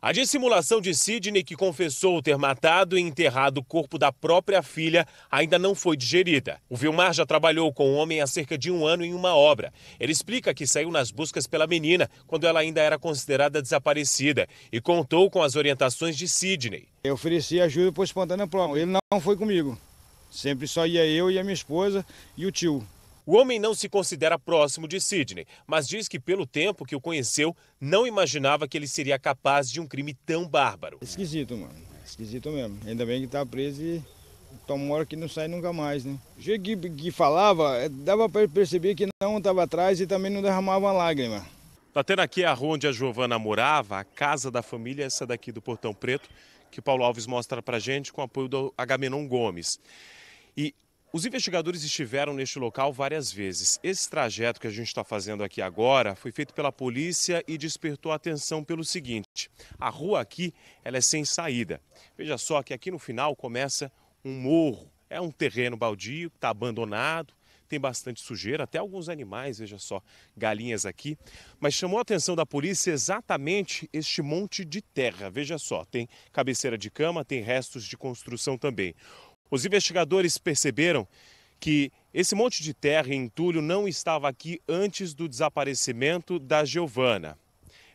A dissimulação de Sidney, que confessou ter matado e enterrado o corpo da própria filha, ainda não foi digerida. O Vilmar já trabalhou com o homem há cerca de um ano em uma obra. Ele explica que saiu nas buscas pela menina, quando ela ainda era considerada desaparecida, e contou com as orientações de Sidney. Eu ofereci ajuda por espontânea prova. Ele não foi comigo. Sempre só ia eu e a minha esposa e o tio. O homem não se considera próximo de Sidney, mas diz que pelo tempo que o conheceu, não imaginava que ele seria capaz de um crime tão bárbaro. Esquisito, mano. Esquisito mesmo. Ainda bem que tá preso e uma hora que não sai nunca mais, né? O jeito que, que falava, é, dava para perceber que não estava atrás e também não derramava uma lágrima. Até tá tendo aqui a rua onde a Giovana morava, a casa da família, essa daqui do Portão Preto, que Paulo Alves mostra pra gente com apoio do Agamenon Gomes. E os investigadores estiveram neste local várias vezes. Esse trajeto que a gente está fazendo aqui agora foi feito pela polícia e despertou atenção pelo seguinte: a rua aqui ela é sem saída. Veja só que aqui no final começa um morro. É um terreno baldio, está abandonado, tem bastante sujeira, até alguns animais, veja só, galinhas aqui. Mas chamou a atenção da polícia exatamente este monte de terra. Veja só, tem cabeceira de cama, tem restos de construção também. Os investigadores perceberam que esse monte de terra e entulho não estava aqui antes do desaparecimento da Giovana.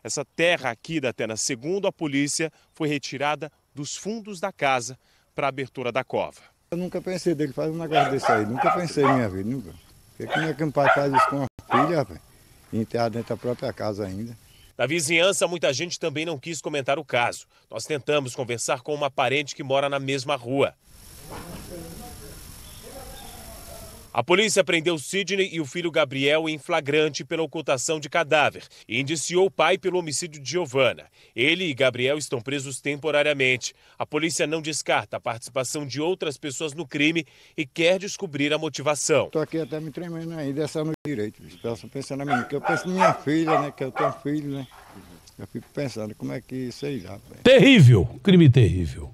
Essa terra aqui da Atena, segundo a polícia, foi retirada dos fundos da casa para a abertura da cova. Eu nunca pensei dele fazer um negócio desse aí, nunca pensei na minha vida, nunca. é que minha pai faz isso com uma filha, rapaz? Enterrar dentro da própria casa ainda. Na vizinhança, muita gente também não quis comentar o caso. Nós tentamos conversar com uma parente que mora na mesma rua. A polícia prendeu Sidney e o filho Gabriel em flagrante pela ocultação de cadáver e indiciou o pai pelo homicídio de Giovana. Ele e Gabriel estão presos temporariamente. A polícia não descarta a participação de outras pessoas no crime e quer descobrir a motivação. Estou aqui até me tremendo aí, dessa no direito. Estou pensando na minha, que eu penso minha filha, né? Que eu tenho filho, né? Eu fico pensando como é que, isso aí Véio. Terrível, crime terrível.